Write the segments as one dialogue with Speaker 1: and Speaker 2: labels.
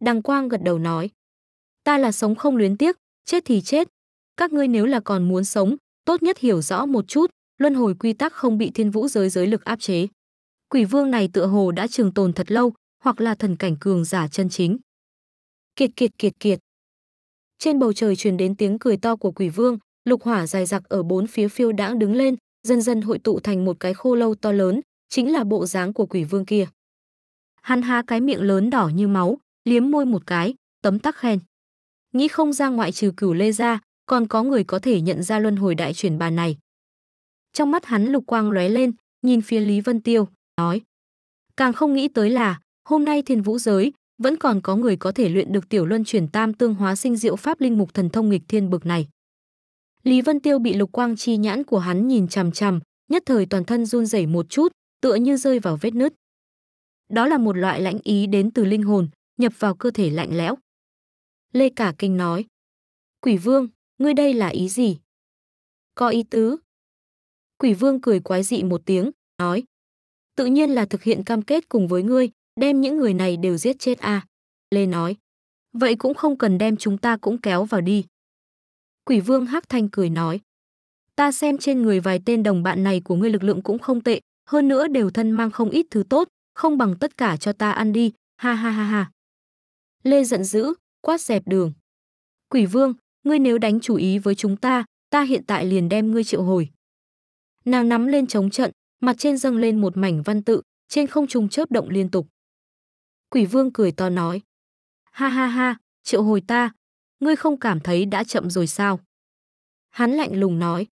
Speaker 1: đằng Quang gật đầu nói. Ta là sống không luyến tiếc, chết thì chết. Các ngươi nếu là còn muốn sống, tốt nhất hiểu rõ một chút, luân hồi quy tắc không bị thiên vũ giới giới lực áp chế. Quỷ vương này tựa hồ đã trường tồn thật lâu, hoặc là thần cảnh cường giả chân chính. Kiệt kiệt kiệt kiệt. Trên bầu trời truyền đến tiếng cười to của quỷ vương, lục hỏa dài giặc ở bốn phía phiêu đãng đứng lên, dần dần hội tụ thành một cái khô lâu to lớn, chính là bộ dáng của quỷ vương kia. Hắn há cái miệng lớn đỏ như máu, liếm môi một cái, tấm tắc khen. Nghĩ không ra ngoại trừ cửu lê ra, còn có người có thể nhận ra luân hồi đại chuyển bàn này. Trong mắt hắn lục quang lóe lên, nhìn phía Lý Vân Tiêu, nói. Càng không nghĩ tới là, hôm nay thiên vũ giới, vẫn còn có người có thể luyện được tiểu luân chuyển tam tương hóa sinh diệu pháp linh mục thần thông nghịch thiên bực này. Lý Vân Tiêu bị lục quang chi nhãn của hắn nhìn chằm chằm, nhất thời toàn thân run rẩy một chút, tựa như rơi vào vết nứt. Đó là một loại lãnh ý đến từ linh hồn, nhập vào cơ thể lạnh lẽo. Lê Cả Kinh nói, Quỷ Vương, ngươi đây là ý gì? Có ý tứ. Quỷ Vương cười quái dị một tiếng, nói, tự nhiên là thực hiện cam kết cùng với ngươi, đem những người này đều giết chết a à. Lê nói, vậy cũng không cần đem chúng ta cũng kéo vào đi. Quỷ Vương Hắc Thanh cười nói, ta xem trên người vài tên đồng bạn này của ngươi lực lượng cũng không tệ, hơn nữa đều thân mang không ít thứ tốt, không bằng tất cả cho ta ăn đi, ha ha ha ha. Lê giận dữ, quát dẹp đường. Quỷ vương, ngươi nếu đánh chủ ý với chúng ta, ta hiện tại liền đem ngươi triệu hồi. Nàng nắm lên chống trận, mặt trên dâng lên một mảnh văn tự, trên không trung chớp động liên tục. Quỷ vương cười to nói. Ha ha ha, triệu hồi ta, ngươi không cảm thấy đã chậm rồi sao? Hắn lạnh lùng nói.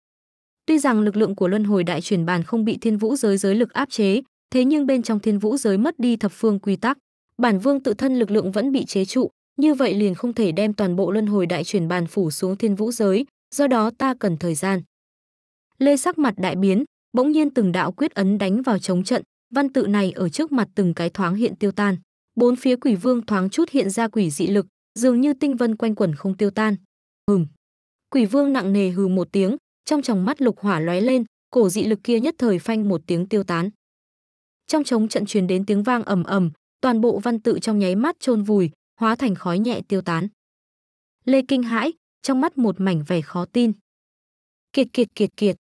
Speaker 1: Tuy rằng lực lượng của luân hồi đại truyền bàn không bị thiên vũ giới giới lực áp chế, thế nhưng bên trong thiên vũ giới mất đi thập phương quy tắc, bản vương tự thân lực lượng vẫn bị chế trụ, như vậy liền không thể đem toàn bộ luân hồi đại chuyển bàn phủ xuống thiên vũ giới, do đó ta cần thời gian. Lê sắc mặt đại biến, bỗng nhiên từng đạo quyết ấn đánh vào chống trận, văn tự này ở trước mặt từng cái thoáng hiện tiêu tan. Bốn phía quỷ vương thoáng chút hiện ra quỷ dị lực, dường như tinh vân quanh quẩn không tiêu tan. Hừm. Quỷ vương nặng nề hừ một tiếng, trong tròng mắt lục hỏa lóe lên, cổ dị lực kia nhất thời phanh một tiếng tiêu tán. Trong trống trận truyền đến tiếng vang ầm ầm, toàn bộ văn tự trong nháy mắt chôn vùi, hóa thành khói nhẹ tiêu tán. Lê kinh hãi, trong mắt một mảnh vẻ khó tin. Kiệt kiệt kiệt kiệt.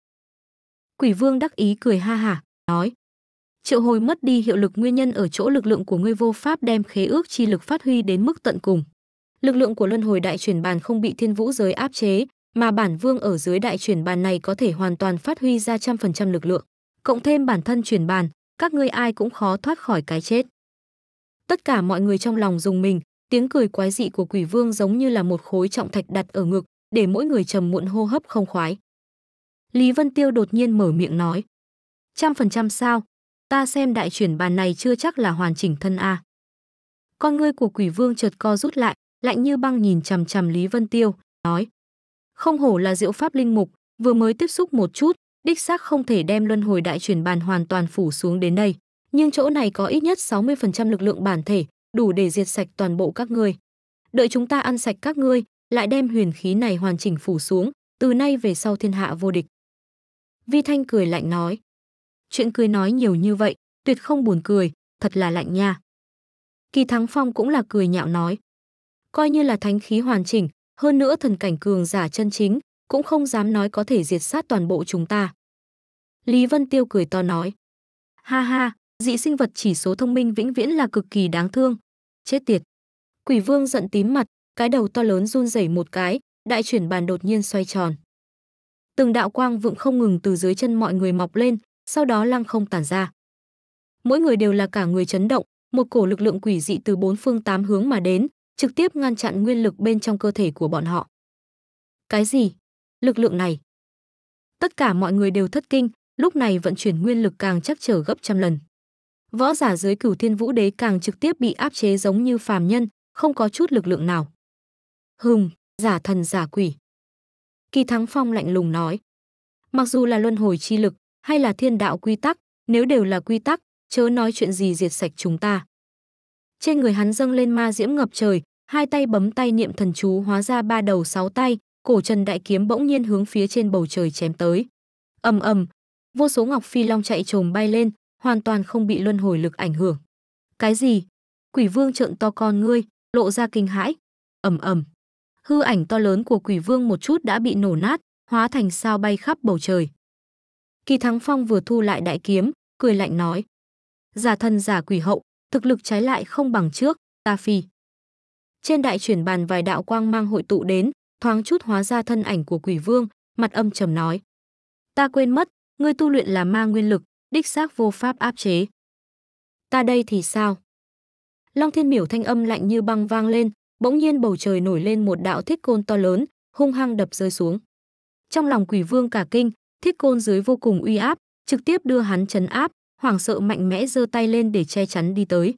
Speaker 1: Quỷ vương đắc ý cười ha hả, nói. Triệu hồi mất đi hiệu lực nguyên nhân ở chỗ lực lượng của ngươi vô pháp đem khế ước chi lực phát huy đến mức tận cùng. Lực lượng của luân hồi đại chuyển bàn không bị thiên vũ giới áp chế, mà bản vương ở dưới đại chuyển bàn này có thể hoàn toàn phát huy ra trăm phần trăm lực lượng. Cộng thêm bản thân chuyển bàn, các ngươi ai cũng khó thoát khỏi cái chết. Tất cả mọi người trong lòng dùng mình, tiếng cười quái dị của quỷ vương giống như là một khối trọng thạch đặt ở ngực, để mỗi người trầm muộn hô hấp không khoái. Lý Vân Tiêu đột nhiên mở miệng nói. Trăm phần trăm sao? Ta xem đại chuyển bàn này chưa chắc là hoàn chỉnh thân A. Con ngươi của quỷ vương chợt co rút lại, lạnh như băng nhìn chằm chằm Lý Vân Tiêu, nói. Không hổ là diệu pháp linh mục, vừa mới tiếp xúc một chút, đích xác không thể đem luân hồi đại chuyển bàn hoàn toàn phủ xuống đến đây nhưng chỗ này có ít nhất 60% lực lượng bản thể, đủ để diệt sạch toàn bộ các ngươi. Đợi chúng ta ăn sạch các ngươi, lại đem huyền khí này hoàn chỉnh phủ xuống, từ nay về sau thiên hạ vô địch. Vi Thanh cười lạnh nói. Chuyện cười nói nhiều như vậy, tuyệt không buồn cười, thật là lạnh nha. Kỳ Thắng Phong cũng là cười nhạo nói. Coi như là thánh khí hoàn chỉnh, hơn nữa thần cảnh cường giả chân chính, cũng không dám nói có thể diệt sát toàn bộ chúng ta. Lý Vân Tiêu cười to nói. Ha ha, dị sinh vật chỉ số thông minh vĩnh viễn là cực kỳ đáng thương. Chết tiệt. Quỷ vương giận tím mặt, cái đầu to lớn run rẩy một cái, đại chuyển bàn đột nhiên xoay tròn. Từng đạo quang vượng không ngừng từ dưới chân mọi người mọc lên, sau đó lăng không tản ra. Mỗi người đều là cả người chấn động, một cổ lực lượng quỷ dị từ bốn phương tám hướng mà đến, trực tiếp ngăn chặn nguyên lực bên trong cơ thể của bọn họ. Cái gì? Lực lượng này? Tất cả mọi người đều thất kinh, lúc này vận chuyển nguyên lực càng chắc trở gấp trăm lần võ giả dưới cửu thiên vũ đế càng trực tiếp bị áp chế giống như phàm nhân, không có chút lực lượng nào. hùng giả thần giả quỷ. Kỳ Thắng Phong lạnh lùng nói. Mặc dù là luân hồi chi lực hay là thiên đạo quy tắc, nếu đều là quy tắc, chớ nói chuyện gì diệt sạch chúng ta. Trên người hắn dâng lên ma diễm ngập trời, hai tay bấm tay niệm thần chú hóa ra ba đầu sáu tay, cổ trần đại kiếm bỗng nhiên hướng phía trên bầu trời chém tới. ầm ầm, vô số ngọc phi long chạy trồm bay lên, hoàn toàn không bị luân hồi lực ảnh hưởng. Cái gì? Quỷ vương trợn to con ngươi, lộ ra kinh hãi. Ầm ầm. Hư ảnh to lớn của quỷ vương một chút đã bị nổ nát, hóa thành sao bay khắp bầu trời. Kỳ Thắng Phong vừa thu lại đại kiếm, cười lạnh nói: "Giả thân giả quỷ hậu, thực lực trái lại không bằng trước, ta phi." Trên đại chuyển bàn vài đạo quang mang hội tụ đến, thoáng chút hóa ra thân ảnh của quỷ vương, mặt âm trầm nói: "Ta quên mất, ngươi tu luyện là ma nguyên lực, đích xác vô pháp áp chế. Ta đây thì sao? Long thiên miểu thanh âm lạnh như băng vang lên, bỗng nhiên bầu trời nổi lên một đạo thiết côn to lớn, hung hăng đập rơi xuống. Trong lòng quỷ vương cả kinh, thiết côn dưới vô cùng uy áp, trực tiếp đưa hắn chấn áp, hoảng sợ mạnh mẽ giơ tay lên để che chắn đi tới.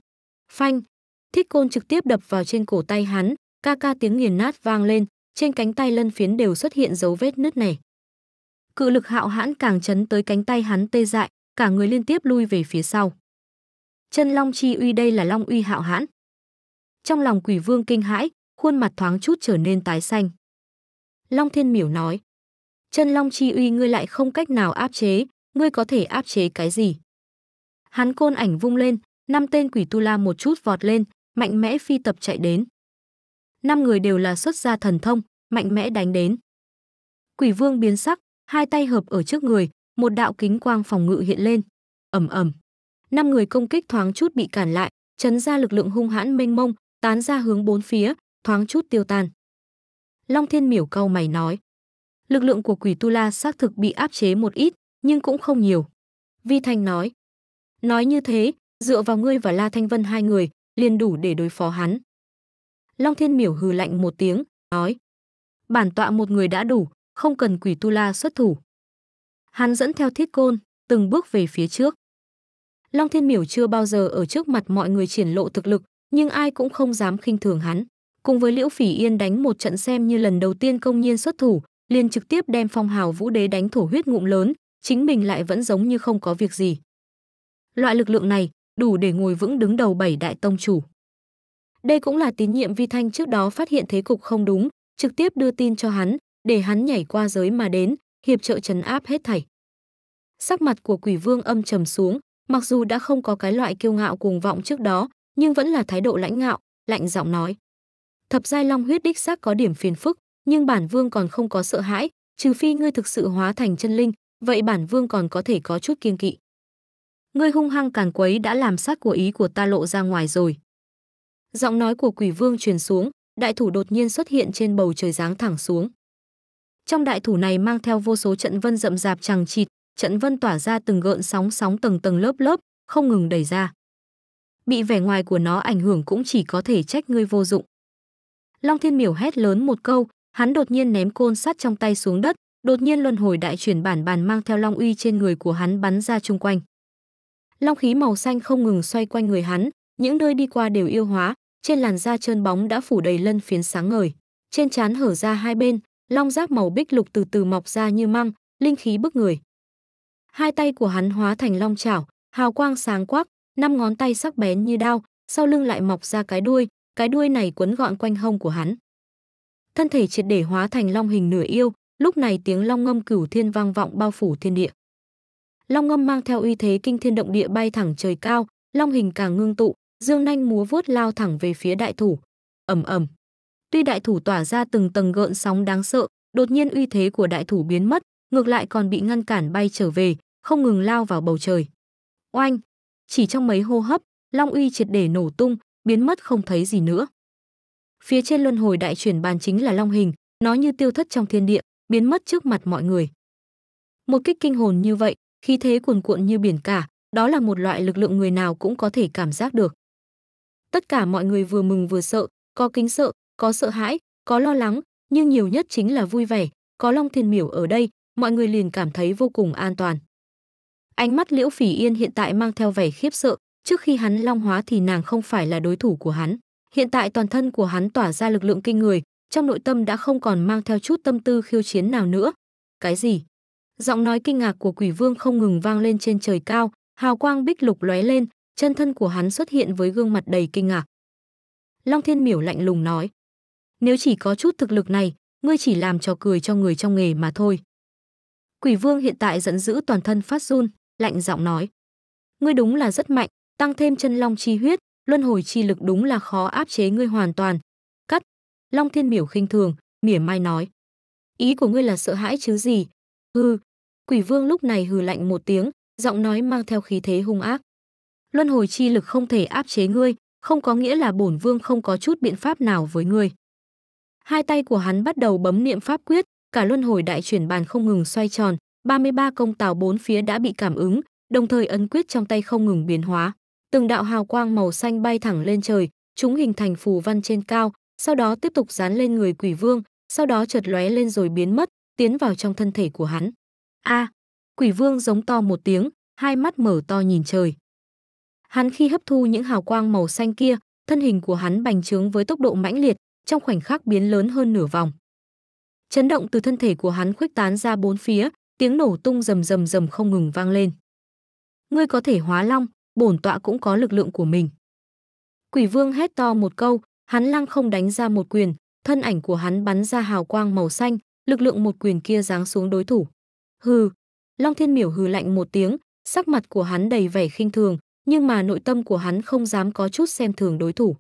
Speaker 1: Phanh, thiết côn trực tiếp đập vào trên cổ tay hắn, ca ca tiếng nghiền nát vang lên, trên cánh tay lân phiến đều xuất hiện dấu vết nứt nẻ. Cự lực hạo hãn càng chấn tới cánh tay hắn tê dại, cả người liên tiếp lui về phía sau. Chân Long Chi Uy đây là Long Uy hạo hãn. Trong lòng quỷ vương kinh hãi, khuôn mặt thoáng chút trở nên tái xanh. Long Thiên Miểu nói, chân Long Chi Uy ngươi lại không cách nào áp chế, ngươi có thể áp chế cái gì? Hắn côn ảnh vung lên, năm tên quỷ tu la một chút vọt lên, mạnh mẽ phi tập chạy đến. Năm người đều là xuất gia thần thông, mạnh mẽ đánh đến. Quỷ vương biến sắc, hai tay hợp ở trước người, một đạo kính quang phòng ngự hiện lên ầm ầm năm người công kích thoáng chút bị cản lại chấn ra lực lượng hung hãn mênh mông tán ra hướng bốn phía thoáng chút tiêu tan long thiên miểu câu mày nói lực lượng của quỷ tu la xác thực bị áp chế một ít nhưng cũng không nhiều vi thanh nói nói như thế dựa vào ngươi và la thanh vân hai người liền đủ để đối phó hắn long thiên miểu hừ lạnh một tiếng nói bản tọa một người đã đủ không cần quỷ tu la xuất thủ Hắn dẫn theo thiết côn, từng bước về phía trước. Long Thiên Miểu chưa bao giờ ở trước mặt mọi người triển lộ thực lực, nhưng ai cũng không dám khinh thường hắn. Cùng với Liễu Phỉ Yên đánh một trận xem như lần đầu tiên công nhiên xuất thủ, liền trực tiếp đem phong hào vũ đế đánh thổ huyết ngụm lớn, chính mình lại vẫn giống như không có việc gì. Loại lực lượng này đủ để ngồi vững đứng đầu bảy đại tông chủ. Đây cũng là tín nhiệm Vi Thanh trước đó phát hiện thế cục không đúng, trực tiếp đưa tin cho hắn, để hắn nhảy qua giới mà đến, hiệp trợ trấn áp hết thảy. Sắc mặt của quỷ vương âm trầm xuống, mặc dù đã không có cái loại kiêu ngạo cuồng vọng trước đó, nhưng vẫn là thái độ lãnh ngạo, lạnh giọng nói. Thập giai long huyết đích xác có điểm phiền phức, nhưng bản vương còn không có sợ hãi, trừ phi ngươi thực sự hóa thành chân linh, vậy bản vương còn có thể có chút kiên kỵ. Ngươi hung hăng càn quấy đã làm sát của ý của ta lộ ra ngoài rồi. Giọng nói của quỷ vương truyền xuống, đại thủ đột nhiên xuất hiện trên bầu trời giáng thẳng xuống. Trong đại thủ này mang theo vô số trận vân rậm rạp chằng chịt, trận vân tỏa ra từng gợn sóng sóng tầng tầng lớp lớp, không ngừng đẩy ra. Bị vẻ ngoài của nó ảnh hưởng cũng chỉ có thể trách ngươi vô dụng. Long Thiên Miểu hét lớn một câu, hắn đột nhiên ném côn sắt trong tay xuống đất, đột nhiên luân hồi đại chuyển bản bàn mang theo long uy trên người của hắn bắn ra chung quanh. Long khí màu xanh không ngừng xoay quanh người hắn, những nơi đi qua đều yêu hóa, trên làn da trơn bóng đã phủ đầy lân phiến sáng ngời, trên trán hở ra hai bên, long giác màu bích lục từ từ mọc ra như măng, linh khí bức người. Hai tay của hắn hóa thành long chảo, hào quang sáng quắc, năm ngón tay sắc bén như đao, sau lưng lại mọc ra cái đuôi, cái đuôi này quấn gọn quanh hông của hắn. Thân thể triệt để hóa thành long hình nửa yêu, lúc này tiếng long ngâm cửu thiên vang vọng bao phủ thiên địa. Long ngâm mang theo uy thế kinh thiên động địa bay thẳng trời cao, long hình càng ngưng tụ, dương nanh múa vuốt lao thẳng về phía đại thủ. Ầm ầm. Tuy đại thủ tỏa ra từng tầng gợn sóng đáng sợ, đột nhiên uy thế của đại thủ biến mất, ngược lại còn bị ngăn cản bay trở về, không ngừng lao vào bầu trời. Oanh! Chỉ trong mấy hô hấp, Long uy triệt để nổ tung, biến mất không thấy gì nữa. Phía trên luân hồi đại chuyển bàn chính là Long hình, nó như tiêu thất trong thiên địa, biến mất trước mặt mọi người. Một kích kinh hồn như vậy, khí thế cuồn cuộn như biển cả, đó là một loại lực lượng người nào cũng có thể cảm giác được. Tất cả mọi người vừa mừng vừa sợ, có kính sợ, có sợ hãi, có lo lắng, nhưng nhiều nhất chính là vui vẻ, có Long Thiên Miểu ở đây, mọi người liền cảm thấy vô cùng an toàn. Ánh mắt Liễu Phỉ Yên hiện tại mang theo vẻ khiếp sợ, trước khi hắn long hóa thì nàng không phải là đối thủ của hắn. Hiện tại toàn thân của hắn tỏa ra lực lượng kinh người, trong nội tâm đã không còn mang theo chút tâm tư khiêu chiến nào nữa. Cái gì? Giọng nói kinh ngạc của quỷ vương không ngừng vang lên trên trời cao, hào quang bích lục lóe lên, chân thân của hắn xuất hiện với gương mặt đầy kinh ngạc. Long Thiên Miểu lạnh lùng nói, nếu chỉ có chút thực lực này, ngươi chỉ làm trò cười cho người trong nghề mà thôi. Quỷ vương hiện tại giận dữ toàn thân phát run, lạnh giọng nói. Ngươi đúng là rất mạnh, tăng thêm chân long chi huyết, luân hồi chi lực đúng là khó áp chế ngươi hoàn toàn. Cắt! Long thiên miểu khinh thường, mỉa mai nói. Ý của ngươi là sợ hãi chứ gì? Hừ! Quỷ vương lúc này hừ lạnh một tiếng, giọng nói mang theo khí thế hung ác. Luân hồi chi lực không thể áp chế ngươi, không có nghĩa là bổn vương không có chút biện pháp nào với ngươi. Hai tay của hắn bắt đầu bấm niệm pháp quyết, cả luân hồi đại chuyển bàn không ngừng xoay tròn, 33 công tào bốn phía đã bị cảm ứng, đồng thời ấn quyết trong tay không ngừng biến hóa. Từng đạo hào quang màu xanh bay thẳng lên trời, chúng hình thành phù văn trên cao, sau đó tiếp tục dán lên người quỷ vương, sau đó chợt lóe lên rồi biến mất, tiến vào trong thân thể của hắn. A! À, quỷ vương giống to một tiếng, hai mắt mở to nhìn trời. Hắn khi hấp thu những hào quang màu xanh kia, thân hình của hắn bành trướng với tốc độ mãnh liệt, trong khoảnh khắc biến lớn hơn nửa vòng. Chấn động từ thân thể của hắn khuếch tán ra bốn phía, tiếng nổ tung rầm rầm rầm không ngừng vang lên. Ngươi có thể hóa long, bổn tọa cũng có lực lượng của mình. Quỷ vương hét to một câu, hắn lăng không đánh ra một quyền, thân ảnh của hắn bắn ra hào quang màu xanh, lực lượng một quyền kia giáng xuống đối thủ. Hừ, Long Thiên Miểu hừ lạnh một tiếng, sắc mặt của hắn đầy vẻ khinh thường, nhưng mà nội tâm của hắn không dám có chút xem thường đối thủ.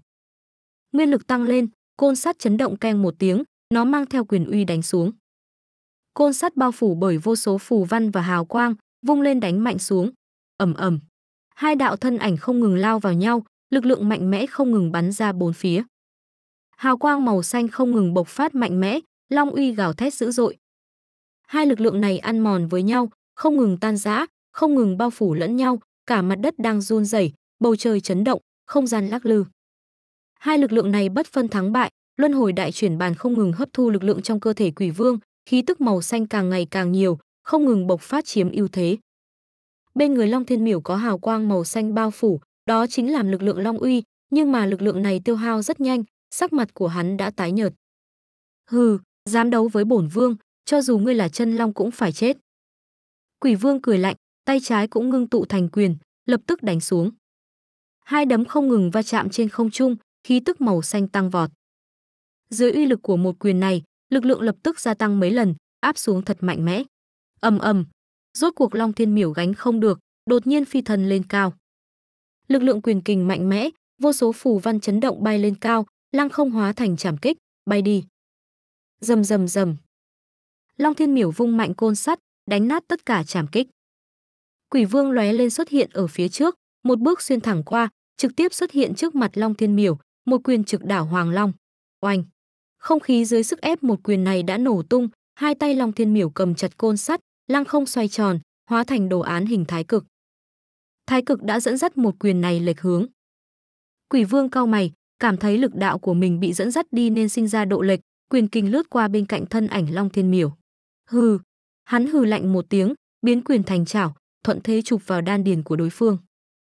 Speaker 1: Nguyên lực tăng lên, côn sắt chấn động keng một tiếng, nó mang theo quyền uy đánh xuống. Côn sắt bao phủ bởi vô số phù văn và hào quang, vung lên đánh mạnh xuống. Ầm ầm. Hai đạo thân ảnh không ngừng lao vào nhau, lực lượng mạnh mẽ không ngừng bắn ra bốn phía. Hào quang màu xanh không ngừng bộc phát mạnh mẽ, long uy gào thét dữ dội. Hai lực lượng này ăn mòn với nhau, không ngừng tan rã, không ngừng bao phủ lẫn nhau, cả mặt đất đang run rẩy, bầu trời chấn động, không gian lắc lư. Hai lực lượng này bất phân thắng bại, luân hồi đại chuyển bàn không ngừng hấp thu lực lượng trong cơ thể quỷ vương, khí tức màu xanh càng ngày càng nhiều, không ngừng bộc phát chiếm ưu thế. Bên người Long Thiên Miểu có hào quang màu xanh bao phủ, đó chính là lực lượng Long Uy, nhưng mà lực lượng này tiêu hao rất nhanh, sắc mặt của hắn đã tái nhợt. Hừ, dám đấu với bổn vương, cho dù ngươi là chân long cũng phải chết. Quỷ vương cười lạnh, tay trái cũng ngưng tụ thành quyền, lập tức đánh xuống. Hai đấm không ngừng va chạm trên không trung, khí tức màu xanh tăng vọt. Dưới uy lực của một quyền này, lực lượng lập tức gia tăng mấy lần, áp xuống thật mạnh mẽ. Ầm ầm, rốt cuộc Long Thiên Miểu gánh không được, đột nhiên phi thần lên cao. Lực lượng quyền kình mạnh mẽ, vô số phù văn chấn động bay lên cao, lăng không hóa thành trảm kích, bay đi. Rầm rầm rầm. Long Thiên Miểu vung mạnh côn sắt, đánh nát tất cả trảm kích. Quỷ Vương lóe lên xuất hiện ở phía trước, một bước xuyên thẳng qua, trực tiếp xuất hiện trước mặt Long Thiên Miểu, một quyền trực đảo Hoàng Long. Oanh! Không khí dưới sức ép một quyền này đã nổ tung, hai tay Long Thiên Miểu cầm chặt côn sắt, lăng không xoay tròn, hóa thành đồ án hình thái cực. Thái cực đã dẫn dắt một quyền này lệch hướng. Quỷ Vương cao mày, cảm thấy lực đạo của mình bị dẫn dắt đi nên sinh ra độ lệch, quyền kinh lướt qua bên cạnh thân ảnh Long Thiên Miểu. Hừ, hắn hừ lạnh một tiếng, biến quyền thành chảo, thuận thế chụp vào đan điền của đối phương.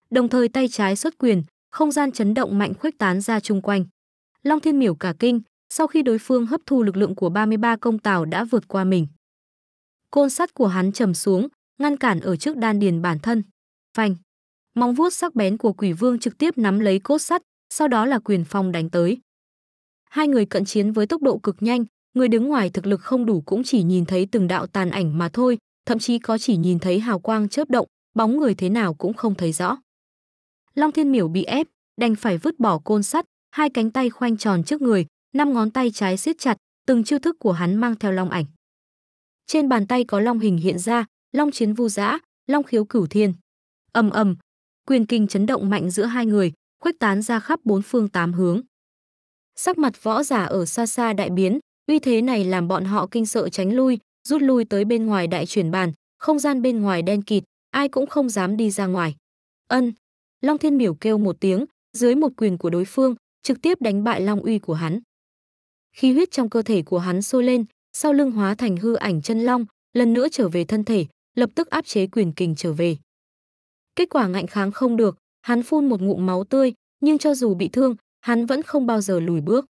Speaker 1: Đồng thời tay trái xuất quyền, không gian chấn động mạnh khuếch tán ra chung quanh. Long Thiên Miểu cả kinh, sau khi đối phương hấp thu lực lượng của 33 công tào đã vượt qua mình. Côn sắt của hắn trầm xuống, ngăn cản ở trước đan điền bản thân. Phanh. Móng vuốt sắc bén của Quỷ Vương trực tiếp nắm lấy cốt sắt, sau đó là quyền phong đánh tới. Hai người cận chiến với tốc độ cực nhanh, người đứng ngoài thực lực không đủ cũng chỉ nhìn thấy từng đạo tàn ảnh mà thôi, thậm chí có chỉ nhìn thấy hào quang chớp động, bóng người thế nào cũng không thấy rõ. Long Thiên Miểu bị ép, đành phải vứt bỏ côn sắt, hai cánh tay khoanh tròn trước người, năm ngón tay trái siết chặt, từng chiêu thức của hắn mang theo long ảnh. Trên bàn tay có long hình hiện ra, long chiến vu dã, long khiếu cửu thiên. Ầm ầm, quyền kinh chấn động mạnh giữa hai người, khuếch tán ra khắp bốn phương tám hướng. Sắc mặt võ giả ở xa xa đại biến, uy thế này làm bọn họ kinh sợ tránh lui, rút lui tới bên ngoài đại chuyển bàn, không gian bên ngoài đen kịt, ai cũng không dám đi ra ngoài. Ân, Long Thiên Miểu kêu một tiếng, dưới một quyền của đối phương, trực tiếp đánh bại Long Uy của hắn. Khí huyết trong cơ thể của hắn sôi lên, sau lưng hóa thành hư ảnh chân long, lần nữa trở về thân thể, lập tức áp chế quyền kình trở về. Kết quả ngạnh kháng không được, hắn phun một ngụm máu tươi, nhưng cho dù bị thương, hắn vẫn không bao giờ lùi bước.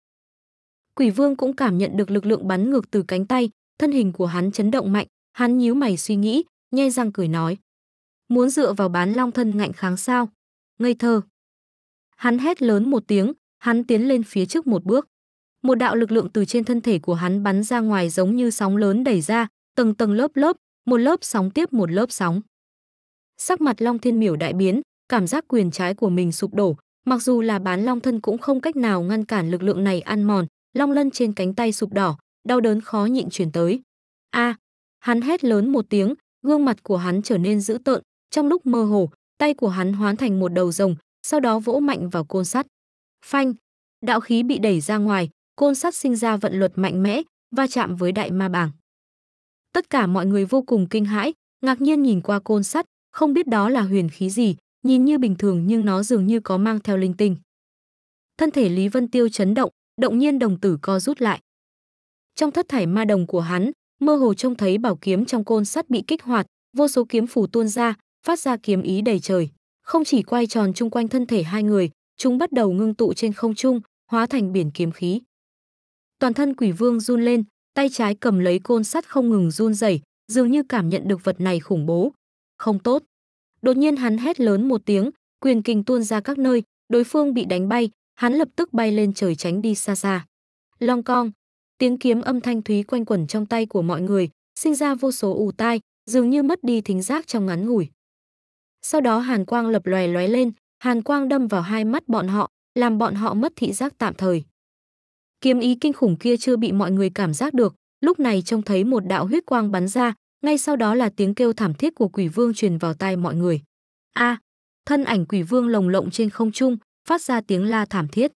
Speaker 1: Quỷ Vương cũng cảm nhận được lực lượng bắn ngược từ cánh tay, thân hình của hắn chấn động mạnh, hắn nhíu mày suy nghĩ, nhe răng cười nói: "Muốn dựa vào bán long thân ngạnh kháng sao?" ngây thơ. Hắn hét lớn một tiếng, hắn tiến lên phía trước một bước. Một đạo lực lượng từ trên thân thể của hắn bắn ra ngoài giống như sóng lớn đẩy ra, tầng tầng lớp lớp, một lớp sóng tiếp một lớp sóng. Sắc mặt Long Thiên Miểu đại biến, cảm giác quyền trái của mình sụp đổ, mặc dù là bán long thân cũng không cách nào ngăn cản lực lượng này ăn mòn, long lân trên cánh tay sụp đỏ, đau đớn khó nhịn truyền tới. A, hắn hét lớn một tiếng, gương mặt của hắn trở nên dữ tợn, trong lúc mơ hồ, tay của hắn hoán thành một đầu rồng, sau đó vỗ mạnh vào côn sắt. Phanh, đạo khí bị đẩy ra ngoài, côn sắt sinh ra vận luật mạnh mẽ, va chạm với đại ma bảng. Tất cả mọi người vô cùng kinh hãi, ngạc nhiên nhìn qua côn sắt, không biết đó là huyền khí gì, nhìn như bình thường nhưng nó dường như có mang theo linh tinh. Thân thể Lý Vân Tiêu chấn động, động nhiên đồng tử co rút lại. Trong thất thải ma đồng của hắn, mơ hồ trông thấy bảo kiếm trong côn sắt bị kích hoạt, vô số kiếm phủ tuôn ra, phát ra kiếm ý đầy trời. Không chỉ quay tròn chung quanh thân thể hai người, chúng bắt đầu ngưng tụ trên không trung, hóa thành biển kiếm khí. Toàn thân quỷ vương run lên, tay trái cầm lấy côn sắt không ngừng run rẩy, dường như cảm nhận được vật này khủng bố. Không tốt. Đột nhiên hắn hét lớn một tiếng, quyền kinh tuôn ra các nơi, đối phương bị đánh bay, hắn lập tức bay lên trời tránh đi xa xa. Long cong, tiếng kiếm âm thanh thúy quanh quẩn trong tay của mọi người, sinh ra vô số ù tai, dường như mất đi thính giác trong ngắn ngủi. Sau đó hàn quang lập loè lóe lên, hàn quang đâm vào hai mắt bọn họ, làm bọn họ mất thị giác tạm thời. Kiếm ý kinh khủng kia chưa bị mọi người cảm giác được, lúc này trông thấy một đạo huyết quang bắn ra, ngay sau đó là tiếng kêu thảm thiết của quỷ vương truyền vào tai mọi người. A, à, thân ảnh quỷ vương lồng lộng trên không trung, phát ra tiếng la thảm thiết.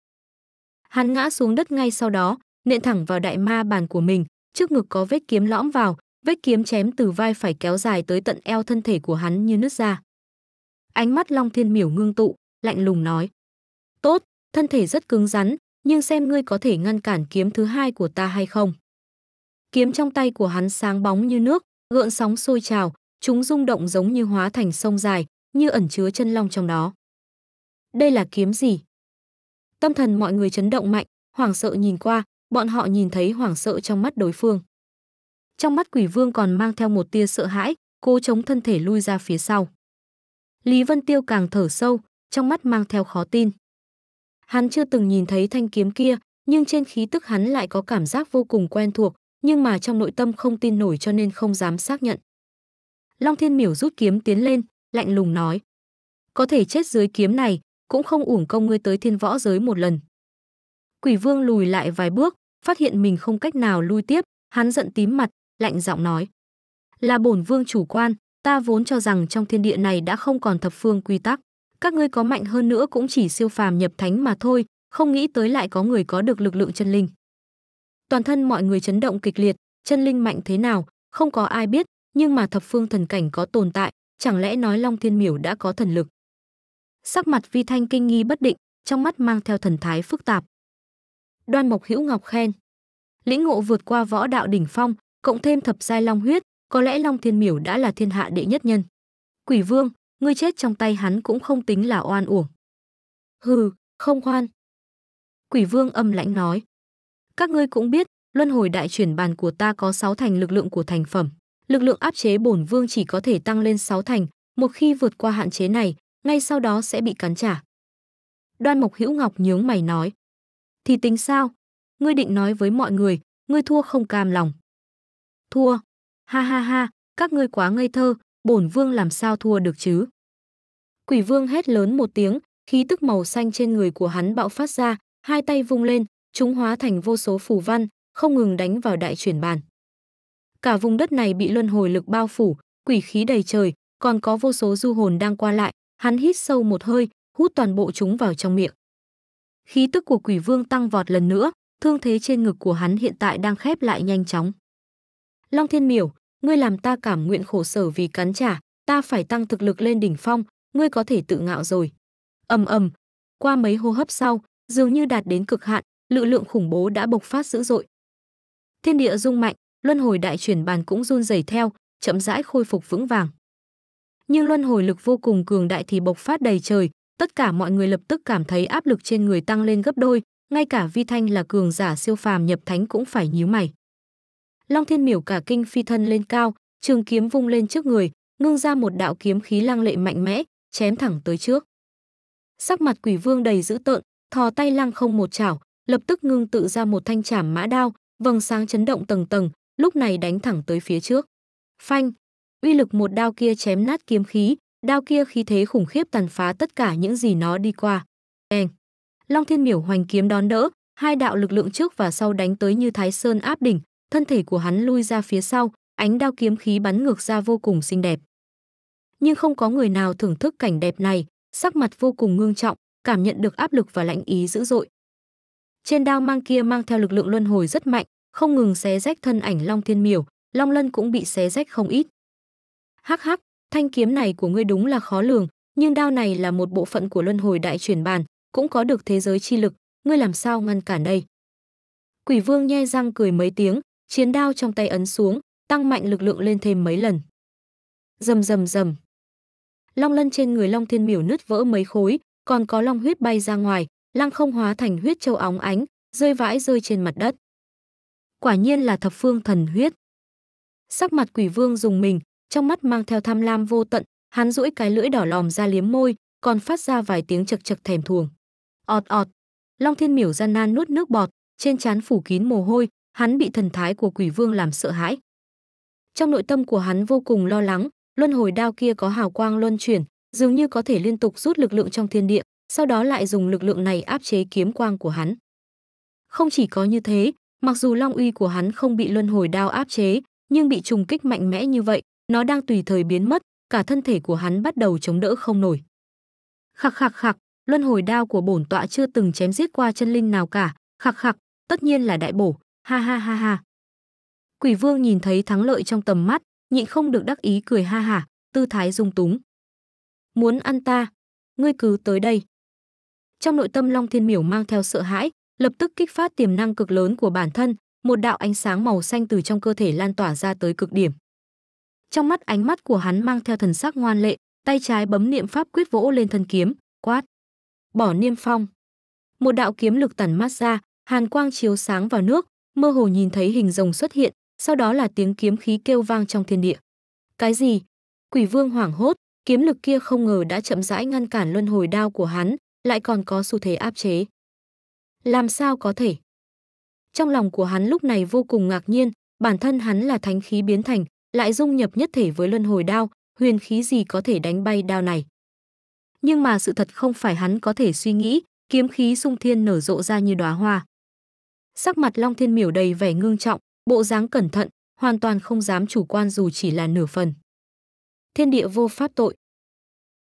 Speaker 1: Hắn ngã xuống đất ngay sau đó, nện thẳng vào đại ma bàn của mình, trước ngực có vết kiếm lõm vào, vết kiếm chém từ vai phải kéo dài tới tận eo thân thể của hắn như nứt ra. Ánh mắt Long Thiên Miểu ngưng tụ, lạnh lùng nói: "Tốt, thân thể rất cứng rắn, nhưng xem ngươi có thể ngăn cản kiếm thứ hai của ta hay không." Kiếm trong tay của hắn sáng bóng như nước, gợn sóng sôi trào, chúng rung động giống như hóa thành sông dài, như ẩn chứa chân long trong đó. Đây là kiếm gì? Tâm thần mọi người chấn động mạnh, hoảng sợ nhìn qua, bọn họ nhìn thấy hoảng sợ trong mắt đối phương. Trong mắt quỷ vương còn mang theo một tia sợ hãi, cố chống thân thể lui ra phía sau. Lý Vân Tiêu càng thở sâu, trong mắt mang theo khó tin. Hắn chưa từng nhìn thấy thanh kiếm kia, nhưng trên khí tức hắn lại có cảm giác vô cùng quen thuộc, nhưng mà trong nội tâm không tin nổi cho nên không dám xác nhận. Long Thiên Miểu rút kiếm tiến lên, lạnh lùng nói. Có thể chết dưới kiếm này, cũng không uổng công ngươi tới thiên võ giới một lần. Quỷ vương lùi lại vài bước, phát hiện mình không cách nào lui tiếp, hắn giận tím mặt, lạnh giọng nói. Là bổn vương chủ quan, ta vốn cho rằng trong thiên địa này đã không còn thập phương quy tắc, các ngươi có mạnh hơn nữa cũng chỉ siêu phàm nhập thánh mà thôi, không nghĩ tới lại có người có được lực lượng chân linh. Toàn thân mọi người chấn động kịch liệt, chân linh mạnh thế nào, không có ai biết, nhưng mà thập phương thần cảnh có tồn tại, chẳng lẽ nói Long Thiên Miểu đã có thần lực. Sắc mặt Vi Thanh kinh nghi bất định, trong mắt mang theo thần thái phức tạp. Đoan Mộc Hữu Ngọc khen: "Lĩnh ngộ vượt qua võ đạo đỉnh phong, cộng thêm thập giai long huyết, có lẽ Long Thiên Miểu đã là thiên hạ đệ nhất nhân. Quỷ Vương, ngươi chết trong tay hắn cũng không tính là oan uổng. Hừ, không oan. Quỷ Vương âm lãnh nói. Các ngươi cũng biết, luân hồi đại chuyển bàn của ta có 6 thành lực lượng của thành phẩm. Lực lượng áp chế bổn vương chỉ có thể tăng lên 6 thành, một khi vượt qua hạn chế này, ngay sau đó sẽ bị cắn trả. Đoan Mộc Hữu Ngọc nhướng mày nói. Thì tính sao? Ngươi định nói với mọi người, ngươi thua không cam lòng. Thua, Ha ha ha, các ngươi quá ngây thơ, bổn vương làm sao thua được chứ? Quỷ vương hét lớn một tiếng, khí tức màu xanh trên người của hắn bạo phát ra, hai tay vung lên, chúng hóa thành vô số phù văn, không ngừng đánh vào đại chuyển bàn. Cả vùng đất này bị luân hồi lực bao phủ, quỷ khí đầy trời, còn có vô số du hồn đang qua lại, hắn hít sâu một hơi, hút toàn bộ chúng vào trong miệng. Khí tức của quỷ vương tăng vọt lần nữa, thương thế trên ngực của hắn hiện tại đang khép lại nhanh chóng. Long Thiên Miểu, ngươi làm ta cảm nguyện khổ sở vì cắn trả, ta phải tăng thực lực lên đỉnh phong, ngươi có thể tự ngạo rồi. Ầm ầm, qua mấy hô hấp sau, dường như đạt đến cực hạn, lực lượng khủng bố đã bộc phát dữ dội. Thiên địa rung mạnh, luân hồi đại chuyển bàn cũng run rẩy theo, chậm rãi khôi phục vững vàng. Nhưng luân hồi lực vô cùng cường đại thì bộc phát đầy trời, tất cả mọi người lập tức cảm thấy áp lực trên người tăng lên gấp đôi, ngay cả Vi Thanh là cường giả siêu phàm nhập thánh cũng phải nhíu mày. Long Thiên Miểu cả kinh phi thân lên cao, trường kiếm vung lên trước người, ngưng ra một đạo kiếm khí lăng lệ mạnh mẽ, chém thẳng tới trước. Sắc mặt Quỷ Vương đầy dữ tợn, thò tay lăng không một chảo, lập tức ngưng tự ra một thanh trảm mã đao, vầng sáng chấn động tầng tầng, lúc này đánh thẳng tới phía trước. Phanh, uy lực một đao kia chém nát kiếm khí, đao kia khí thế khủng khiếp tàn phá tất cả những gì nó đi qua. Eng. Long Thiên Miểu hoành kiếm đón đỡ, hai đạo lực lượng trước và sau đánh tới như Thái Sơn áp đỉnh, thân thể của hắn lui ra phía sau, ánh đao kiếm khí bắn ngược ra vô cùng xinh đẹp. Nhưng không có người nào thưởng thức cảnh đẹp này, sắc mặt vô cùng ngương trọng, cảm nhận được áp lực và lãnh ý dữ dội. Trên đao mang kia mang theo lực lượng luân hồi rất mạnh, không ngừng xé rách thân ảnh Long Thiên Miểu, Long Lân cũng bị xé rách không ít. Hắc hắc, thanh kiếm này của ngươi đúng là khó lường, nhưng đao này là một bộ phận của luân hồi đại chuyển bàn, cũng có được thế giới chi lực, ngươi làm sao ngăn cản đây? Quỷ Vương nhe răng cười mấy tiếng, chiến đao trong tay ấn xuống, tăng mạnh lực lượng lên thêm mấy lần. Rầm rầm rầm. Long lân trên người Long Thiên Miểu nứt vỡ mấy khối, còn có long huyết bay ra ngoài, lăng không hóa thành huyết châu óng ánh, rơi vãi rơi trên mặt đất. Quả nhiên là thập phương thần huyết. Sắc mặt quỷ vương dùng mình, trong mắt mang theo tham lam vô tận, hắn duỗi cái lưỡi đỏ lòm ra liếm môi, còn phát ra vài tiếng chật chật thèm thuồng. Ọt ọt, Long Thiên Miểu gian nan nuốt nước bọt, trên trán phủ kín mồ hôi, hắn bị thần thái của quỷ vương làm sợ hãi. Trong nội tâm của hắn vô cùng lo lắng, luân hồi đao kia có hào quang luân chuyển, dường như có thể liên tục rút lực lượng trong thiên địa, sau đó lại dùng lực lượng này áp chế kiếm quang của hắn. Không chỉ có như thế, mặc dù long uy của hắn không bị luân hồi đao áp chế, nhưng bị trùng kích mạnh mẽ như vậy, nó đang tùy thời biến mất, cả thân thể của hắn bắt đầu chống đỡ không nổi. Khạc khạc khạc, luân hồi đao của bổn tọa chưa từng chém giết qua chân linh nào cả, khạc khạc, tất nhiên là đại bổ, Ha ha ha ha. Quỷ vương nhìn thấy thắng lợi trong tầm mắt, nhịn không được đắc ý cười ha hả, tư thái dung túng. Muốn ăn ta, ngươi cứ tới đây. Trong nội tâm Long Thiên Miểu mang theo sợ hãi, lập tức kích phát tiềm năng cực lớn của bản thân, một đạo ánh sáng màu xanh từ trong cơ thể lan tỏa ra tới cực điểm. Trong mắt ánh mắt của hắn mang theo thần sắc ngoan lệ, tay trái bấm niệm pháp quyết vỗ lên thân kiếm, quát: "Bỏ niêm phong." Một đạo kiếm lực tản mát ra, hàn quang chiếu sáng vào nước, mơ hồ nhìn thấy hình rồng xuất hiện, sau đó là tiếng kiếm khí kêu vang trong thiên địa. Cái gì? Quỷ Vương hoảng hốt, kiếm lực kia không ngờ đã chậm rãi ngăn cản luân hồi đao của hắn, lại còn có xu thế áp chế. Làm sao có thể? Trong lòng của hắn lúc này vô cùng ngạc nhiên, bản thân hắn là thánh khí biến thành, lại dung nhập nhất thể với luân hồi đao, huyền khí gì có thể đánh bay đao này. Nhưng mà sự thật không phải hắn có thể suy nghĩ, kiếm khí sung thiên nở rộ ra như đóa hoa. Sắc mặt Long Thiên Miểu đầy vẻ ngương trọng, bộ dáng cẩn thận, hoàn toàn không dám chủ quan dù chỉ là nửa phần. Thiên địa vô pháp tội.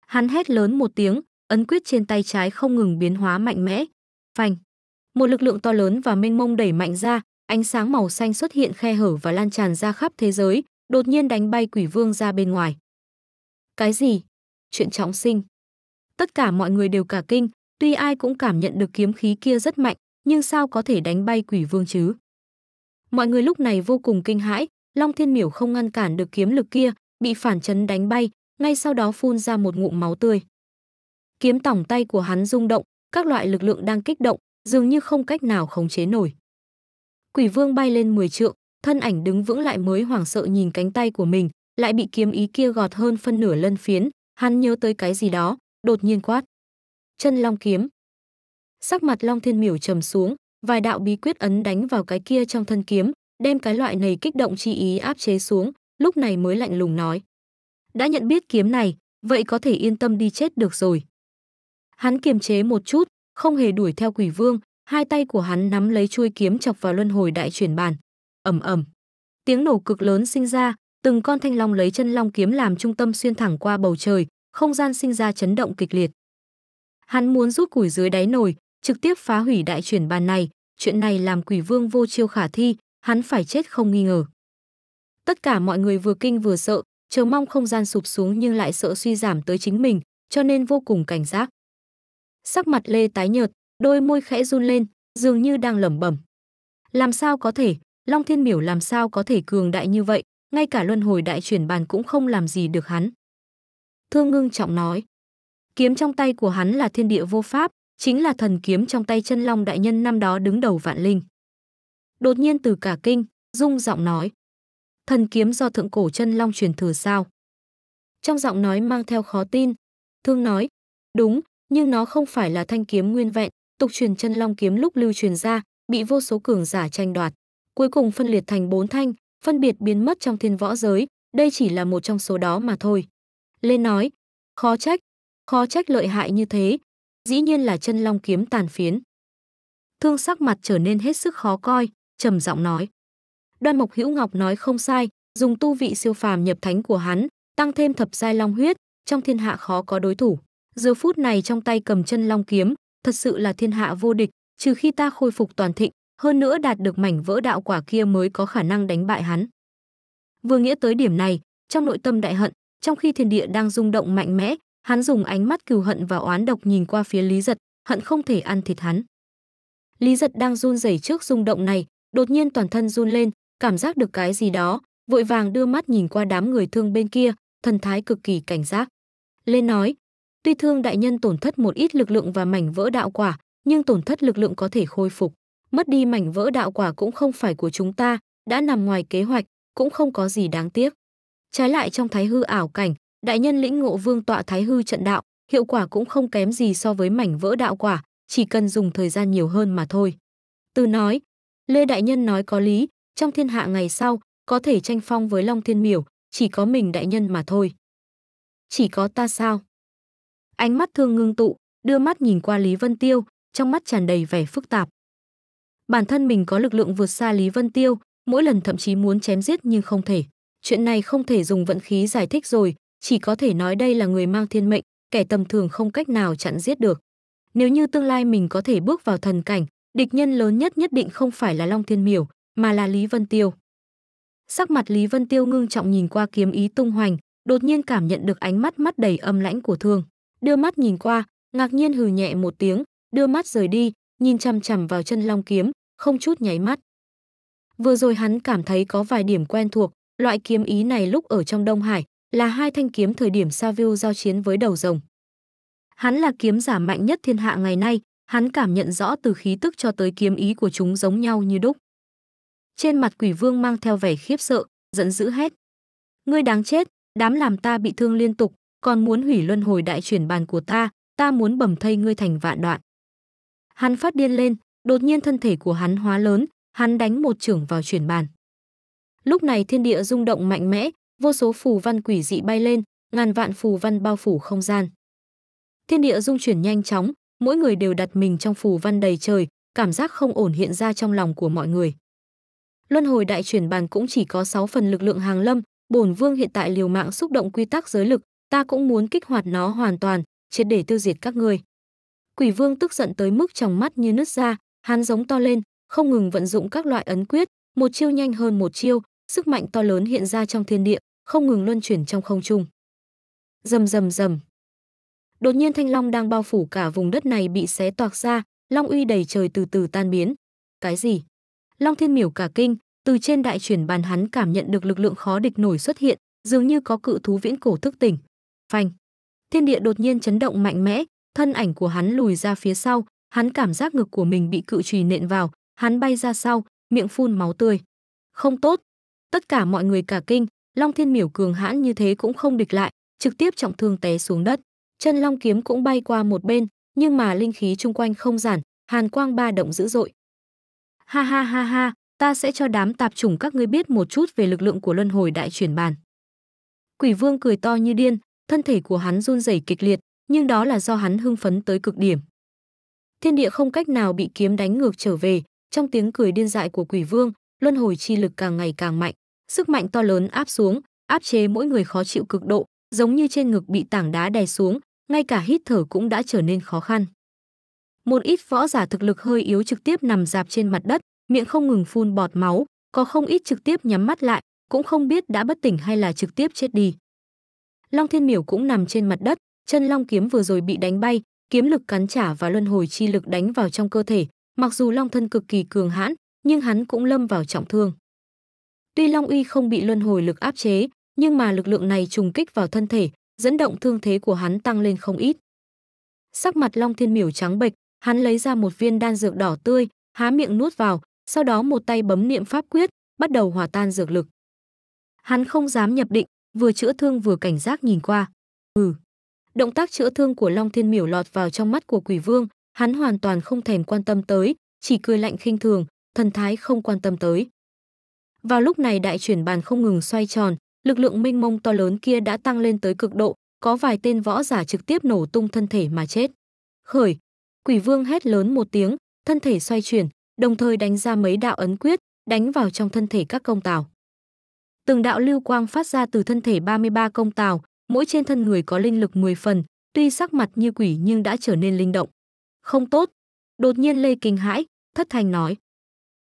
Speaker 1: Hắn hét lớn một tiếng, ấn quyết trên tay trái không ngừng biến hóa mạnh mẽ. Phanh. Một lực lượng to lớn và mênh mông đẩy mạnh ra, ánh sáng màu xanh xuất hiện khe hở và lan tràn ra khắp thế giới, đột nhiên đánh bay quỷ vương ra bên ngoài. Cái gì? Chuyện trọng sinh. Tất cả mọi người đều cả kinh, tuy ai cũng cảm nhận được kiếm khí kia rất mạnh, nhưng sao có thể đánh bay quỷ vương chứ? Mọi người lúc này vô cùng kinh hãi, Long Thiên Miểu không ngăn cản được kiếm lực kia, bị phản chấn đánh bay, ngay sau đó phun ra một ngụm máu tươi. Kiếm tỏng tay của hắn rung động, các loại lực lượng đang kích động, dường như không cách nào khống chế nổi. Quỷ vương bay lên 10 trượng, thân ảnh đứng vững lại mới hoảng sợ nhìn cánh tay của mình, lại bị kiếm ý kia gọt hơn phân nửa lân phiến, hắn nhớ tới cái gì đó, đột nhiên quát. Chân long kiếm sắc mặt Long Thiên Miểu trầm xuống, vài đạo bí quyết ấn đánh vào cái kia trong thân kiếm, đem cái loại này kích động chi ý áp chế xuống, lúc này mới lạnh lùng nói. Đã nhận biết kiếm này, vậy có thể yên tâm đi chết được rồi. Hắn kiềm chế một chút, không hề đuổi theo quỷ vương, hai tay của hắn nắm lấy chuôi kiếm chọc vào luân hồi đại chuyển bàn. ầm ầm Tiếng nổ cực lớn sinh ra, từng con thanh long lấy chân long kiếm làm trung tâm xuyên thẳng qua bầu trời, không gian sinh ra chấn động kịch liệt. Hắn muốn rút củi dưới đáy nồi, trực tiếp phá hủy đại chuyển bàn này, chuyện này làm quỷ vương vô chiêu khả thi, hắn phải chết không nghi ngờ. Tất cả mọi người vừa kinh vừa sợ, chờ mong không gian sụp xuống nhưng lại sợ suy giảm tới chính mình, cho nên vô cùng cảnh giác. Sắc mặt Lê tái nhợt, đôi môi khẽ run lên, dường như đang lẩm bẩm. Làm sao có thể, Long Thiên Miểu làm sao có thể cường đại như vậy, ngay cả luân hồi đại chuyển bàn cũng không làm gì được hắn. Thương ngưng trọng nói. Kiếm trong tay của hắn là thiên địa vô pháp, chính là thần kiếm trong tay chân long đại nhân năm đó đứng đầu vạn linh. Đột nhiên từ cả kinh, rung giọng nói. Thần kiếm do thượng cổ chân long truyền thừa sao? Trong giọng nói mang theo khó tin, thương nói, đúng, nhưng nó không phải là thanh kiếm nguyên vẹn, tục truyền chân long kiếm lúc lưu truyền ra, bị vô số cường giả tranh đoạt. Cuối cùng phân liệt thành bốn thanh, phân biệt biến mất trong thiên võ giới, đây chỉ là một trong số đó mà thôi. Lên nói, khó trách, khó trách lợi hại như thế, dĩ nhiên là chân long kiếm tàn phiến. Thương sắc mặt trở nên hết sức khó coi, trầm giọng nói. Đoan Mộc Hữu Ngọc nói không sai, dùng tu vị siêu phàm nhập thánh của hắn, tăng thêm thập giai long huyết, trong thiên hạ khó có đối thủ. Giờ phút này trong tay cầm chân long kiếm, thật sự là thiên hạ vô địch, trừ khi ta khôi phục toàn thịnh, hơn nữa đạt được mảnh vỡ đạo quả kia mới có khả năng đánh bại hắn. Vừa nghĩa tới điểm này, trong nội tâm đại hận, trong khi thiên địa đang rung động mạnh mẽ, Hắn dùng ánh mắt cừu hận và oán độc nhìn qua phía Lý Giật, hận không thể ăn thịt hắn. Lý Giật đang run rẩy trước rung động này, đột nhiên toàn thân run lên, cảm giác được cái gì đó, vội vàng đưa mắt nhìn qua đám người thương bên kia, thần thái cực kỳ cảnh giác. Lên nói, tuy thương đại nhân tổn thất một ít lực lượng và mảnh vỡ đạo quả, nhưng tổn thất lực lượng có thể khôi phục. Mất đi mảnh vỡ đạo quả cũng không phải của chúng ta, đã nằm ngoài kế hoạch, cũng không có gì đáng tiếc. Trái lại trong thái hư ảo cảnh, đại nhân lĩnh ngộ vương tọa thái hư trận đạo, hiệu quả cũng không kém gì so với mảnh vỡ đạo quả, chỉ cần dùng thời gian nhiều hơn mà thôi. Từ nói, Lê Đại Nhân nói có lý, trong thiên hạ ngày sau, có thể tranh phong với Long Thiên Miểu, chỉ có mình Đại Nhân mà thôi. Chỉ có ta sao? Ánh mắt thương ngưng tụ, đưa mắt nhìn qua Lý Vân Tiêu, trong mắt tràn đầy vẻ phức tạp. Bản thân mình có lực lượng vượt xa Lý Vân Tiêu, mỗi lần thậm chí muốn chém giết nhưng không thể. Chuyện này không thể dùng vận khí giải thích rồi, chỉ có thể nói đây là người mang thiên mệnh, kẻ tầm thường không cách nào chặn giết được. Nếu như tương lai mình có thể bước vào thần cảnh, địch nhân lớn nhất nhất định không phải là Long Thiên Miểu, mà là Lý Vân Tiêu. Sắc mặt Lý Vân Tiêu ngưng trọng nhìn qua kiếm ý tung hoành, đột nhiên cảm nhận được ánh mắt mắt đầy âm lãnh của Thương. Đưa mắt nhìn qua, ngạc nhiên hừ nhẹ một tiếng, đưa mắt rời đi, nhìn chằm chằm vào chân Long kiếm, không chút nháy mắt. Vừa rồi hắn cảm thấy có vài điểm quen thuộc, loại kiếm ý này lúc ở trong Đông Hải, là hai thanh kiếm thời điểm Saville giao chiến với đầu rồng. Hắn là kiếm giả mạnh nhất thiên hạ ngày nay, hắn cảm nhận rõ từ khí tức cho tới kiếm ý của chúng giống nhau như đúc. Trên mặt quỷ vương mang theo vẻ khiếp sợ, giận dữ hét. Ngươi đáng chết, đám làm ta bị thương liên tục, còn muốn hủy luân hồi đại chuyển bàn của ta, ta muốn bầm thây ngươi thành vạn đoạn. Hắn phát điên lên, đột nhiên thân thể của hắn hóa lớn, hắn đánh một trưởng vào chuyển bàn. Lúc này thiên địa rung động mạnh mẽ, vô số phù văn quỷ dị bay lên, ngàn vạn phù văn bao phủ không gian. Thiên địa dung chuyển nhanh chóng, mỗi người đều đặt mình trong phù văn đầy trời, cảm giác không ổn hiện ra trong lòng của mọi người. Luân hồi đại chuyển bàn cũng chỉ có 6 phần lực lượng hàng lâm, bổn vương hiện tại liều mạng xúc động quy tắc giới lực, ta cũng muốn kích hoạt nó hoàn toàn, triệt để tiêu diệt các ngươi. Quỷ vương tức giận tới mức trong mắt như nứt ra, hắn giống to lên, không ngừng vận dụng các loại ấn quyết, một chiêu nhanh hơn một chiêu, sức mạnh to lớn hiện ra trong thiên địa, không ngừng luân chuyển trong không trung. Rầm rầm rầm. Đột nhiên thanh long đang bao phủ cả vùng đất này bị xé toạc ra, long uy đầy trời từ từ tan biến. Cái gì? Long Thiên Miểu cả kinh, từ trên đại chuyển bàn hắn cảm nhận được lực lượng khó địch nổi xuất hiện, dường như có cự thú viễn cổ thức tỉnh. Phanh. Thiên địa đột nhiên chấn động mạnh mẽ, thân ảnh của hắn lùi ra phía sau, hắn cảm giác ngực của mình bị cự trì nện vào, hắn bay ra sau, miệng phun máu tươi. Không tốt. Tất cả mọi người cả kinh, Long Thiên Miểu cường hãn như thế cũng không địch lại, trực tiếp trọng thương té xuống đất. Chân Long kiếm cũng bay qua một bên, nhưng mà linh khí chung quanh không giản, hàn quang ba động dữ dội. Ha ha ha ha, ta sẽ cho đám tạp chủng các ngươi biết một chút về lực lượng của luân hồi đại chuyển bàn. Quỷ Vương cười to như điên, thân thể của hắn run rẩy kịch liệt, nhưng đó là do hắn hưng phấn tới cực điểm. Thiên địa không cách nào bị kiếm đánh ngược trở về, trong tiếng cười điên dại của Quỷ Vương, luân hồi chi lực càng ngày càng mạnh sức mạnh to lớn áp xuống, áp chế mỗi người khó chịu cực độ, giống như trên ngực bị tảng đá đè xuống, ngay cả hít thở cũng đã trở nên khó khăn. Một ít võ giả thực lực hơi yếu trực tiếp nằm dạp trên mặt đất, miệng không ngừng phun bọt máu, có không ít trực tiếp nhắm mắt lại, cũng không biết đã bất tỉnh hay là trực tiếp chết đi. Long Thiên Miểu cũng nằm trên mặt đất, chân long kiếm vừa rồi bị đánh bay, kiếm lực cắn trả và luân hồi chi lực đánh vào trong cơ thể, mặc dù long thân cực kỳ cường hãn, nhưng hắn cũng lâm vào trọng thương. Tuy Long Uy không bị luân hồi lực áp chế, nhưng mà lực lượng này trùng kích vào thân thể, dẫn động thương thế của hắn tăng lên không ít. Sắc mặt Long Thiên Miểu trắng bệch, hắn lấy ra một viên đan dược đỏ tươi, há miệng nuốt vào, sau đó một tay bấm niệm pháp quyết, bắt đầu hòa tan dược lực. Hắn không dám nhập định, vừa chữa thương vừa cảnh giác nhìn qua. Ừ. Động tác chữa thương của Long Thiên Miểu lọt vào trong mắt của Quỷ Vương, hắn hoàn toàn không thèm quan tâm tới, chỉ cười lạnh khinh thường, thần thái không quan tâm tới. Vào lúc này đại chuyển bàn không ngừng xoay tròn, lực lượng minh mông to lớn kia đã tăng lên tới cực độ, có vài tên võ giả trực tiếp nổ tung thân thể mà chết. Khởi, quỷ vương hét lớn một tiếng, thân thể xoay chuyển, đồng thời đánh ra mấy đạo ấn quyết, đánh vào trong thân thể các công tào. Từng đạo lưu quang phát ra từ thân thể 33 công tào, mỗi trên thân người có linh lực 10 phần, tuy sắc mặt như quỷ nhưng đã trở nên linh động. Không tốt. Đột nhiên Lê kinh hãi, thất thành nói.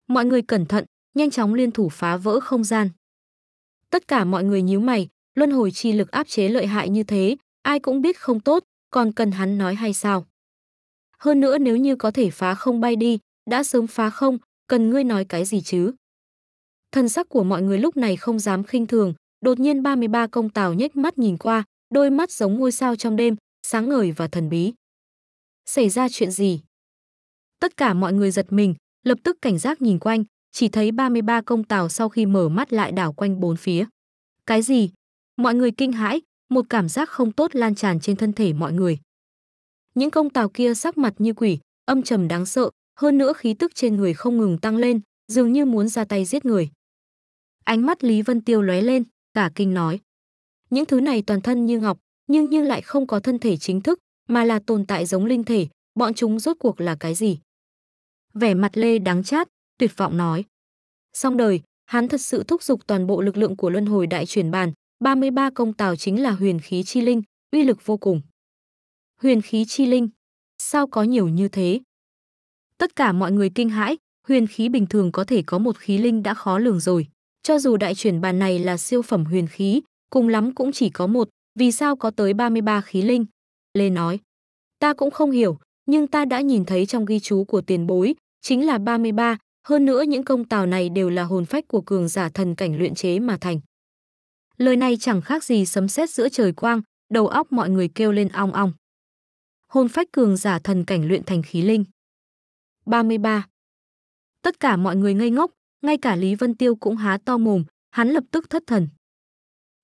Speaker 1: Mọi người cẩn thận, nhanh chóng liên thủ phá vỡ không gian. Tất cả mọi người nhíu mày, luân hồi chi lực áp chế lợi hại như thế, ai cũng biết không tốt, còn cần hắn nói hay sao? Hơn nữa nếu như có thể phá không bay đi, đã sớm phá không, cần ngươi nói cái gì chứ? Thần sắc của mọi người lúc này không dám khinh thường, đột nhiên 33 công tào nhếch mắt nhìn qua, đôi mắt giống ngôi sao trong đêm, sáng ngời và thần bí. Xảy ra chuyện gì? Tất cả mọi người giật mình, lập tức cảnh giác nhìn quanh, chỉ thấy 33 công tàu sau khi mở mắt lại đảo quanh bốn phía. Cái gì? Mọi người kinh hãi, một cảm giác không tốt lan tràn trên thân thể mọi người. Những công tàu kia sắc mặt như quỷ, âm trầm đáng sợ, hơn nữa khí tức trên người không ngừng tăng lên, dường như muốn ra tay giết người. Ánh mắt Lý Vân Tiêu lóe lên, cả kinh nói. Những thứ này toàn thân như ngọc, nhưng nhưng lại không có thân thể chính thức, mà là tồn tại giống linh thể, bọn chúng rốt cuộc là cái gì? Vẻ mặt Lê đáng chát, tuyệt vọng nói. Xong đời, hắn thật sự thúc giục toàn bộ lực lượng của luân hồi đại truyền bàn, 33 công tào chính là huyền khí chi linh, uy lực vô cùng. Huyền khí chi linh, sao có nhiều như thế? Tất cả mọi người kinh hãi, huyền khí bình thường có thể có một khí linh đã khó lường rồi. Cho dù đại truyền bàn này là siêu phẩm huyền khí, cùng lắm cũng chỉ có một, vì sao có tới 33 khí linh? Lê nói, ta cũng không hiểu, nhưng ta đã nhìn thấy trong ghi chú của tiền bối, chính là 33, hơn nữa những công tào này đều là hồn phách của cường giả thần cảnh luyện chế mà thành. Lời này chẳng khác gì sấm sét giữa trời quang, đầu óc mọi người kêu lên ong ong. Hồn phách cường giả thần cảnh luyện thành khí linh. 33. Tất cả mọi người ngây ngốc, ngay cả Lý Vân Tiêu cũng há to mồm, hắn lập tức thất thần.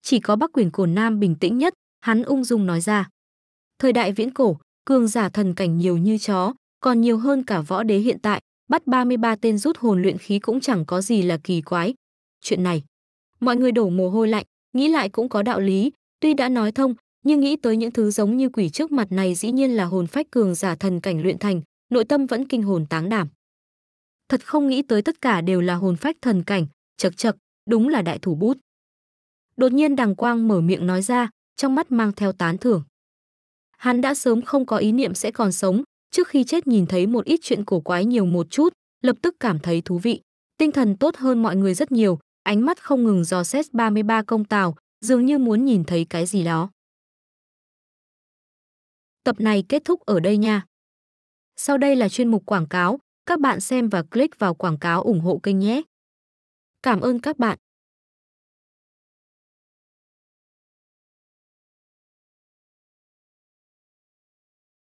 Speaker 1: Chỉ có Bắc Quyền cổ Nam bình tĩnh nhất, hắn ung dung nói ra. Thời đại viễn cổ, cường giả thần cảnh nhiều như chó, còn nhiều hơn cả võ đế hiện tại, bắt 33 tên rút hồn luyện khí cũng chẳng có gì là kỳ quái. Chuyện này, mọi người đổ mồ hôi lạnh, nghĩ lại cũng có đạo lý, tuy đã nói thông, nhưng nghĩ tới những thứ giống như quỷ trước mặt này dĩ nhiên là hồn phách cường giả thần cảnh luyện thành, nội tâm vẫn kinh hồn táng đảm. Thật không nghĩ tới tất cả đều là hồn phách thần cảnh, chật chật, đúng là đại thủ bút. Đột nhiên đằng quang mở miệng nói ra, trong mắt mang theo tán thưởng. Hắn đã sớm không có ý niệm sẽ còn sống, trước khi chết nhìn thấy một ít chuyện cổ quái nhiều một chút, lập tức cảm thấy thú vị. Tinh thần tốt hơn mọi người rất nhiều, ánh mắt không ngừng dò xét 33 công tào, dường như muốn nhìn thấy cái gì đó. Tập này kết thúc ở đây nha. Sau đây là chuyên mục quảng cáo, các bạn xem và click vào quảng cáo ủng hộ kênh nhé. Cảm ơn các bạn.